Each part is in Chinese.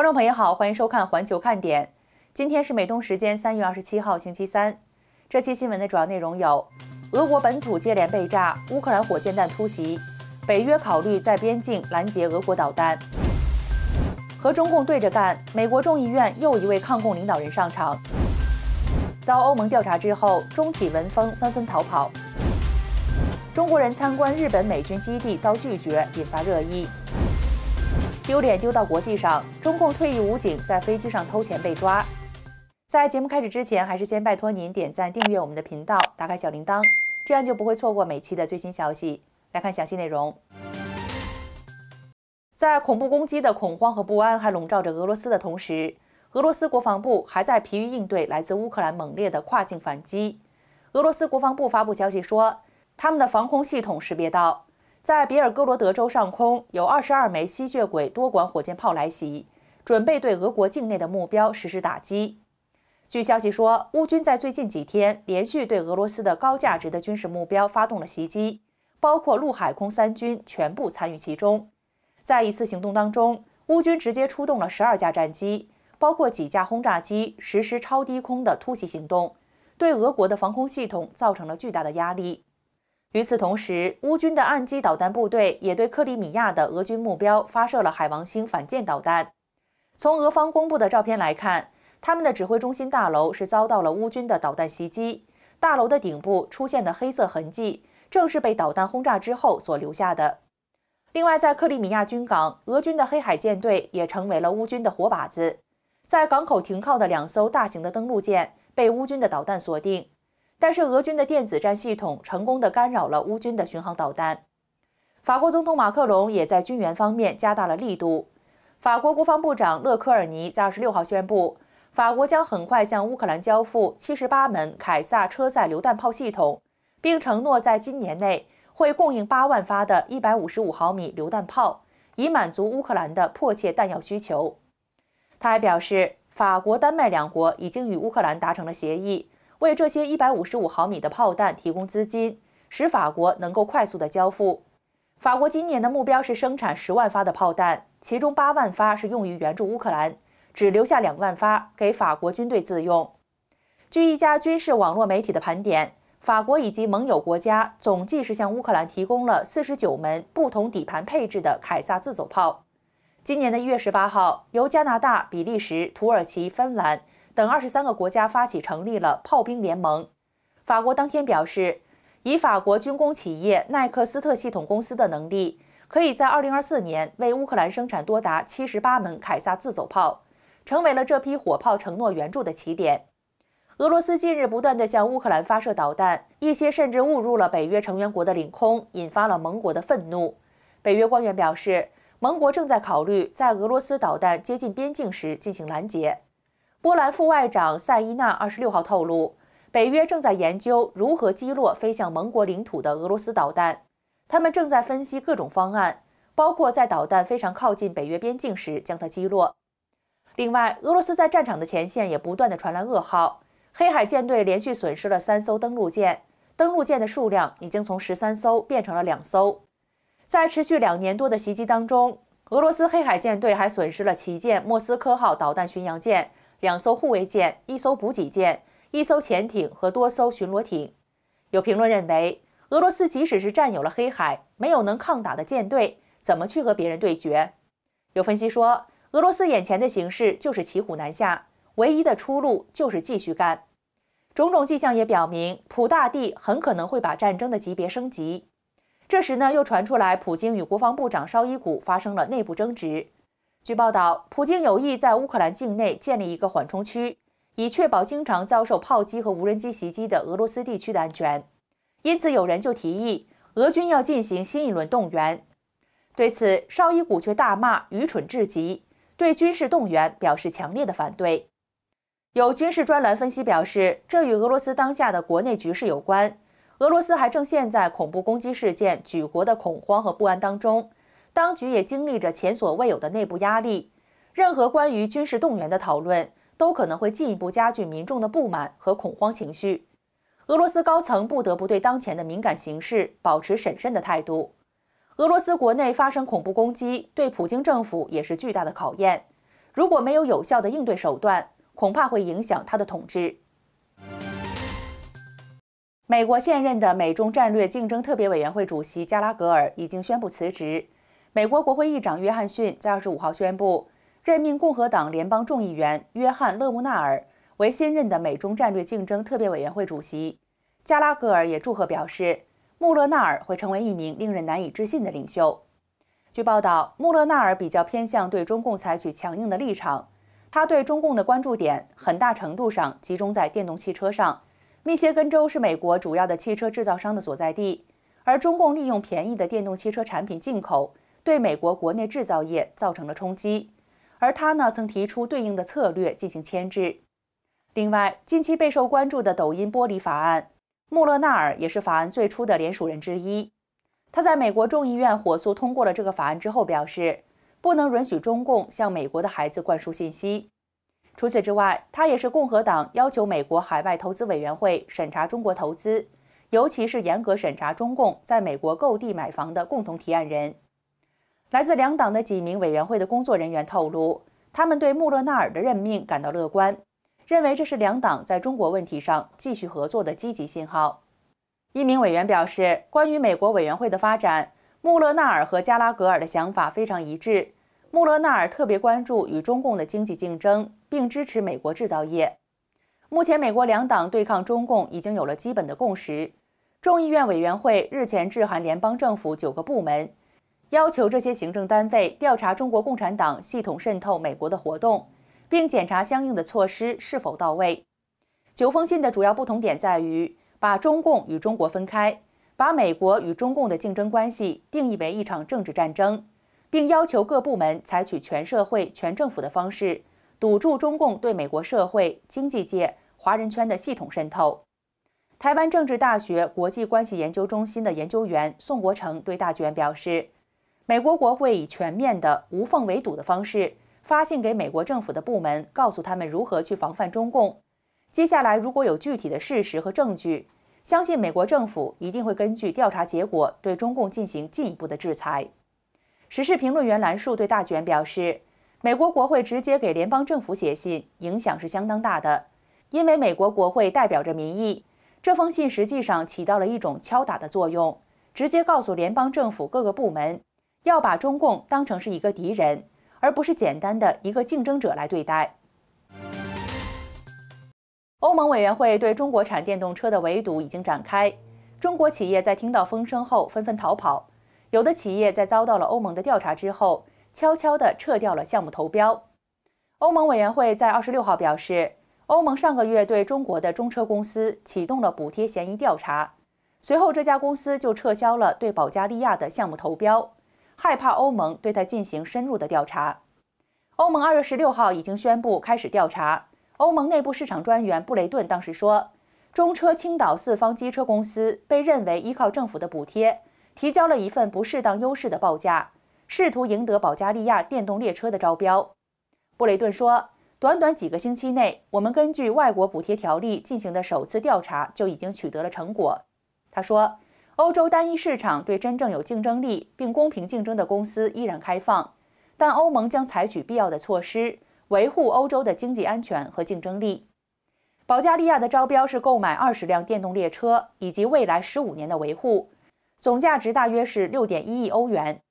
观众朋友好，欢迎收看《环球看点》。今天是美东时间三月二十七号星期三。这期新闻的主要内容有：俄国本土接连被炸，乌克兰火箭弹突袭；北约考虑在边境拦截俄国导弹；和中共对着干，美国众议院又一位抗共领导人上场；遭欧盟调查之后，中企文风纷纷逃跑；中国人参观日本美军基地遭拒绝，引发热议。丢脸丢到国际上，中共退役武警在飞机上偷钱被抓。在节目开始之前，还是先拜托您点赞、订阅我们的频道，打开小铃铛，这样就不会错过每期的最新消息。来看详细内容。在恐怖攻击的恐慌和不安还笼罩着俄罗斯的同时，俄罗斯国防部还在疲于应对来自乌克兰猛烈的跨境反击。俄罗斯国防部发布消息说，他们的防空系统识别到。在比尔哥罗德州上空，有二十二枚吸血鬼多管火箭炮来袭，准备对俄国境内的目标实施打击。据消息说，乌军在最近几天连续对俄罗斯的高价值的军事目标发动了袭击，包括陆海空三军全部参与其中。在一次行动当中，乌军直接出动了十二架战机，包括几架轰炸机，实施超低空的突袭行动，对俄国的防空系统造成了巨大的压力。与此同时，乌军的岸基导弹部队也对克里米亚的俄军目标发射了海王星反舰导弹。从俄方公布的照片来看，他们的指挥中心大楼是遭到了乌军的导弹袭击，大楼的顶部出现的黑色痕迹正是被导弹轰炸之后所留下的。另外，在克里米亚军港，俄军的黑海舰队也成为了乌军的活靶子，在港口停靠的两艘大型的登陆舰被乌军的导弹锁定。但是俄军的电子战系统成功的干扰了乌军的巡航导弹。法国总统马克龙也在军援方面加大了力度。法国国防部长勒科尔尼在二十六号宣布，法国将很快向乌克兰交付七十八门凯撒车载榴弹炮系统，并承诺在今年内会供应八万发的一百五十五毫米榴弹炮，以满足乌克兰的迫切弹药需求。他还表示，法国、丹麦两国已经与乌克兰达成了协议。为这些一百五十五毫米的炮弹提供资金，使法国能够快速的交付。法国今年的目标是生产十万发的炮弹，其中八万发是用于援助乌克兰，只留下两万发给法国军队自用。据一家军事网络媒体的盘点，法国以及盟友国家总计是向乌克兰提供了四十九门不同底盘配置的凯撒自走炮。今年的一月十八号，由加拿大、比利时、土耳其、芬兰。等二十三个国家发起成立了炮兵联盟。法国当天表示，以法国军工企业奈克斯特系统公司的能力，可以在二零二四年为乌克兰生产多达七十八门凯撒自走炮，成为了这批火炮承诺援助的起点。俄罗斯近日不断地向乌克兰发射导弹，一些甚至误入了北约成员国的领空，引发了盟国的愤怒。北约官员表示，盟国正在考虑在俄罗斯导弹接近边境时进行拦截。波兰副外长塞伊纳二十六号透露，北约正在研究如何击落飞向盟国领土的俄罗斯导弹。他们正在分析各种方案，包括在导弹非常靠近北约边境时将它击落。另外，俄罗斯在战场的前线也不断的传来噩耗，黑海舰队连续损失了三艘登陆舰，登陆舰的数量已经从十三艘变成了两艘。在持续两年多的袭击当中，俄罗斯黑海舰队还损失了旗舰莫斯科号导弹巡洋舰。两艘护卫舰、一艘补给舰、一艘潜艇和多艘巡逻艇。有评论认为，俄罗斯即使是占有了黑海，没有能抗打的舰队，怎么去和别人对决？有分析说，俄罗斯眼前的形势就是骑虎难下，唯一的出路就是继续干。种种迹象也表明，普大帝很可能会把战争的级别升级。这时呢，又传出来普京与国防部长绍伊古发生了内部争执。据报道，普京有意在乌克兰境内建立一个缓冲区，以确保经常遭受炮击和无人机袭击的俄罗斯地区的安全。因此，有人就提议俄军要进行新一轮动员。对此，绍伊古却大骂愚蠢至极，对军事动员表示强烈的反对。有军事专栏分析表示，这与俄罗斯当下的国内局势有关。俄罗斯还正陷在恐怖攻击事件、举国的恐慌和不安当中。当局也经历着前所未有的内部压力，任何关于军事动员的讨论都可能会进一步加剧民众的不满和恐慌情绪。俄罗斯高层不得不对当前的敏感形势保持审慎的态度。俄罗斯国内发生恐怖攻击，对普京政府也是巨大的考验。如果没有有效的应对手段，恐怕会影响他的统治。美国现任的美中战略竞争特别委员会主席加拉格尔已经宣布辞职。美国国会议长约翰逊在二十五号宣布任命共和党联邦众议员约翰·穆纳尔为新任的美中战略竞争特别委员会主席。加拉格尔也祝贺表示，穆勒纳尔会成为一名令人难以置信的领袖。据报道，穆勒纳尔比较偏向对中共采取强硬的立场，他对中共的关注点很大程度上集中在电动汽车上。密歇根州是美国主要的汽车制造商的所在地，而中共利用便宜的电动汽车产品进口。对美国国内制造业造成了冲击，而他呢曾提出对应的策略进行牵制。另外，近期备受关注的抖音剥离法案，穆勒纳尔也是法案最初的联署人之一。他在美国众议院火速通过了这个法案之后表示，不能允许中共向美国的孩子灌输信息。除此之外，他也是共和党要求美国海外投资委员会审查中国投资，尤其是严格审查中共在美国购地买房的共同提案人。来自两党的几名委员会的工作人员透露，他们对穆勒纳尔的任命感到乐观，认为这是两党在中国问题上继续合作的积极信号。一名委员表示，关于美国委员会的发展，穆勒纳尔和加拉格尔的想法非常一致。穆勒纳尔特别关注与中共的经济竞争，并支持美国制造业。目前，美国两党对抗中共已经有了基本的共识。众议院委员会日前致函联邦政府九个部门。要求这些行政单位调查中国共产党系统渗透美国的活动，并检查相应的措施是否到位。九封信的主要不同点在于，把中共与中国分开，把美国与中共的竞争关系定义为一场政治战争，并要求各部门采取全社会、全政府的方式，堵住中共对美国社会、经济界、华人圈的系统渗透。台湾政治大学国际关系研究中心的研究员宋国成对大剧院表示。美国国会以全面的无缝围堵的方式发信给美国政府的部门，告诉他们如何去防范中共。接下来，如果有具体的事实和证据，相信美国政府一定会根据调查结果对中共进行进一步的制裁。时事评论员兰树对大卷表示，美国国会直接给联邦政府写信，影响是相当大的，因为美国国会代表着民意。这封信实际上起到了一种敲打的作用，直接告诉联邦政府各个部门。要把中共当成是一个敌人，而不是简单的一个竞争者来对待。欧盟委员会对中国产电动车的围堵已经展开，中国企业在听到风声后纷纷逃跑，有的企业在遭到了欧盟的调查之后，悄悄地撤掉了项目投标。欧盟委员会在二十六号表示，欧盟上个月对中国的中车公司启动了补贴嫌疑调查，随后这家公司就撤销了对保加利亚的项目投标。害怕欧盟对他进行深入的调查。欧盟二月十六号已经宣布开始调查。欧盟内部市场专员布雷顿当时说，中车青岛四方机车公司被认为依靠政府的补贴提交了一份不适当优势的报价，试图赢得保加利亚电动列车的招标。布雷顿说，短短几个星期内，我们根据外国补贴条例进行的首次调查就已经取得了成果。他说。欧洲单一市场对真正有竞争力并公平竞争的公司依然开放，但欧盟将采取必要的措施维护欧洲的经济安全和竞争力。保加利亚的招标是购买二十辆电动列车以及未来十五年的维护，总价值大约是六点一亿欧元。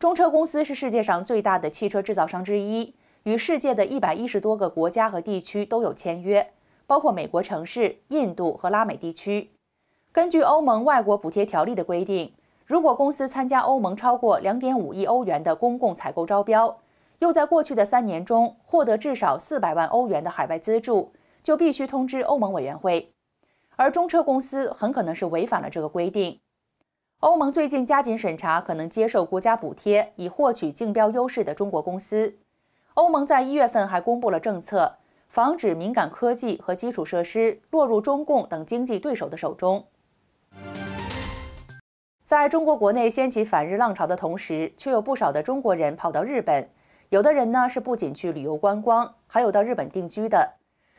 中车公司是世界上最大的汽车制造商之一，与世界的一百一十多个国家和地区都有签约，包括美国城市、印度和拉美地区。根据欧盟外国补贴条例的规定，如果公司参加欧盟超过2.5亿欧元的公共采购招标，又在过去的三年中获得至少400万欧元的海外资助，就必须通知欧盟委员会。而中车公司很可能是违反了这个规定。欧盟最近加紧审查可能接受国家补贴以获取竞标优势的中国公司。欧盟在一月份还公布了政策，防止敏感科技和基础设施落入中共等经济对手的手中。在中国国内掀起反日浪潮的同时，却有不少的中国人跑到日本。有的人呢是不仅去旅游观光，还有到日本定居的。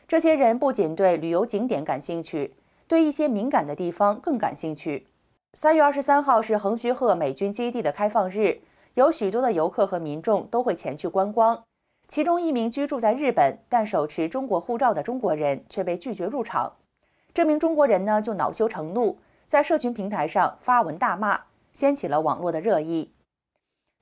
这些人不仅对旅游景点感兴趣，对一些敏感的地方更感兴趣。三月二十三号是横须贺美军基地的开放日，有许多的游客和民众都会前去观光。其中一名居住在日本但手持中国护照的中国人却被拒绝入场。这名中国人呢就恼羞成怒。在社群平台上发文大骂，掀起了网络的热议。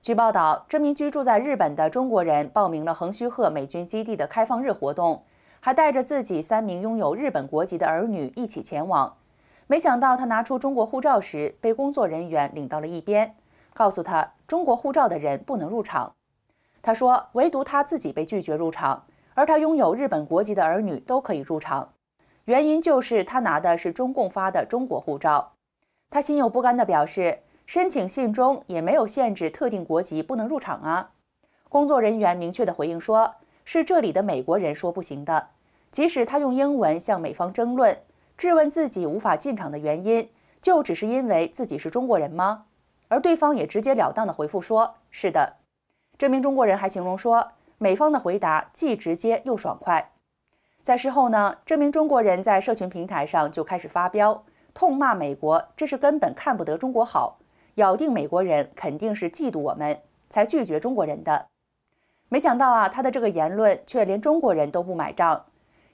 据报道，这名居住在日本的中国人报名了横须贺美军基地的开放日活动，还带着自己三名拥有日本国籍的儿女一起前往。没想到，他拿出中国护照时，被工作人员领到了一边，告诉他中国护照的人不能入场。他说，唯独他自己被拒绝入场，而他拥有日本国籍的儿女都可以入场。原因就是他拿的是中共发的中国护照，他心有不甘地表示，申请信中也没有限制特定国籍不能入场啊。工作人员明确地回应说，是这里的美国人说不行的。即使他用英文向美方争论，质问自己无法进场的原因，就只是因为自己是中国人吗？而对方也直截了当地回复说，是的。这名中国人还形容说，美方的回答既直接又爽快。在事后呢，这名中国人在社群平台上就开始发飙，痛骂美国，这是根本看不得中国好，咬定美国人肯定是嫉妒我们才拒绝中国人的。没想到啊，他的这个言论却连中国人都不买账，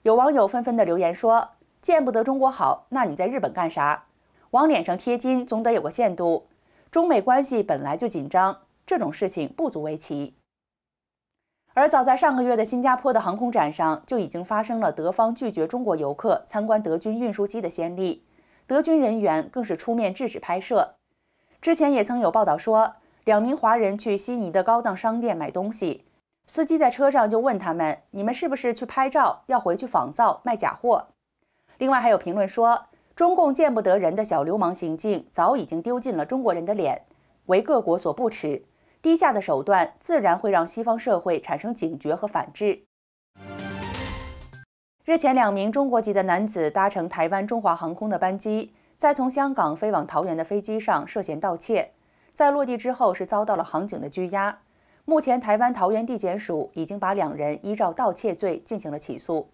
有网友纷纷的留言说：“见不得中国好，那你在日本干啥？往脸上贴金总得有个限度。中美关系本来就紧张，这种事情不足为奇。”而早在上个月的新加坡的航空展上，就已经发生了德方拒绝中国游客参观德军运输机的先例，德军人员更是出面制止拍摄。之前也曾有报道说，两名华人去悉尼的高档商店买东西，司机在车上就问他们：“你们是不是去拍照，要回去仿造卖假货？”另外还有评论说，中共见不得人的小流氓行径，早已经丢尽了中国人的脸，为各国所不耻。低下的手段自然会让西方社会产生警觉和反制。日前，两名中国籍的男子搭乘台湾中华航空的班机，在从香港飞往桃园的飞机上涉嫌盗窃，在落地之后是遭到了航警的拘押。目前，台湾桃园地检署已经把两人依照盗窃罪进行了起诉。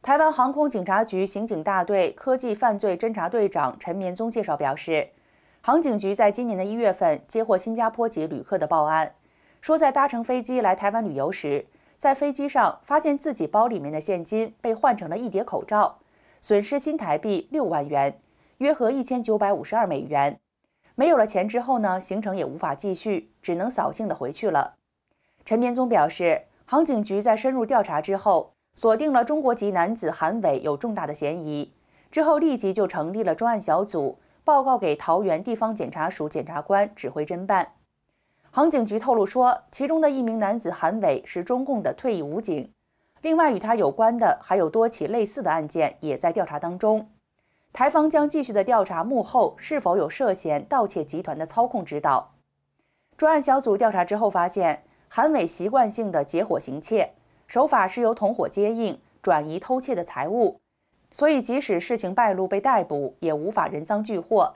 台湾航空警察局刑警大队科技犯罪侦查队长陈绵宗介绍表示。航警局在今年的一月份接获新加坡籍旅客的报案，说在搭乘飞机来台湾旅游时，在飞机上发现自己包里面的现金被换成了一叠口罩，损失新台币六万元，约合一千九百五十二美元。没有了钱之后呢，行程也无法继续，只能扫兴的回去了。陈绵宗表示，航警局在深入调查之后，锁定了中国籍男子韩伟有重大的嫌疑，之后立即就成立了专案小组。报告给桃园地方检察署检察官指挥侦办，航警局透露说，其中的一名男子韩伟是中共的退役武警，另外与他有关的还有多起类似的案件也在调查当中。台方将继续的调查幕后是否有涉嫌盗窃集团的操控指导。专案小组调查之后发现，韩伟习惯性的结伙行窃，手法是由同伙接应转移偷窃的财物。所以，即使事情败露被逮捕，也无法人赃俱获。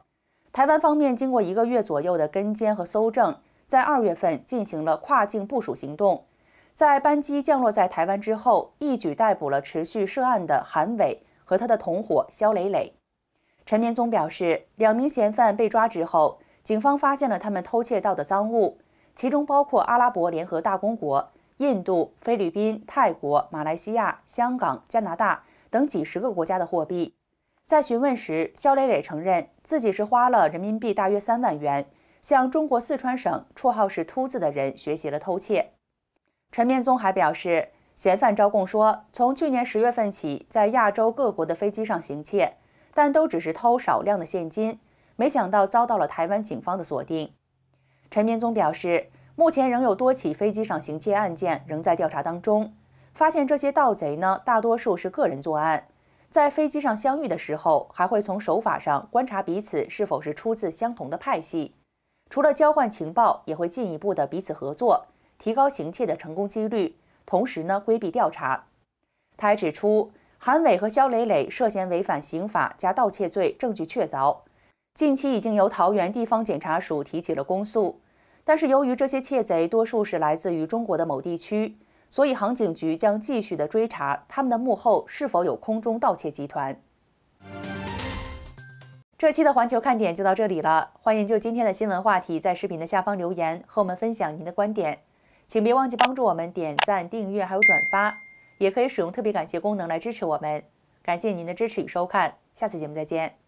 台湾方面经过一个月左右的跟监和搜证，在二月份进行了跨境部署行动。在班机降落在台湾之后，一举逮捕了持续涉案的韩伟和他的同伙肖磊磊。陈绵宗表示，两名嫌犯被抓之后，警方发现了他们偷窃到的赃物，其中包括阿拉伯联合大公国、印度、菲律宾、泰国、马来西亚、香港、加拿大。等几十个国家的货币。在询问时，肖磊磊承认自己是花了人民币大约三万元，向中国四川省绰号是“秃子”的人学习了偷窃。陈明宗还表示，嫌犯招供说，从去年十月份起，在亚洲各国的飞机上行窃，但都只是偷少量的现金，没想到遭到了台湾警方的锁定。陈明宗表示，目前仍有多起飞机上行窃案件仍在调查当中。发现这些盗贼呢，大多数是个人作案，在飞机上相遇的时候，还会从手法上观察彼此是否是出自相同的派系，除了交换情报，也会进一步的彼此合作，提高行窃的成功几率，同时呢规避调查。他还指出，韩伟和肖磊磊涉嫌违反刑法加盗窃罪，证据确凿，近期已经由桃园地方检察署提起了公诉，但是由于这些窃贼多数是来自于中国的某地区。所以，航警局将继续的追查他们的幕后是否有空中盗窃集团。这期的环球看点就到这里了，欢迎就今天的新闻话题在视频的下方留言和我们分享您的观点。请别忘记帮助我们点赞、订阅还有转发，也可以使用特别感谢功能来支持我们。感谢您的支持与收看，下次节目再见。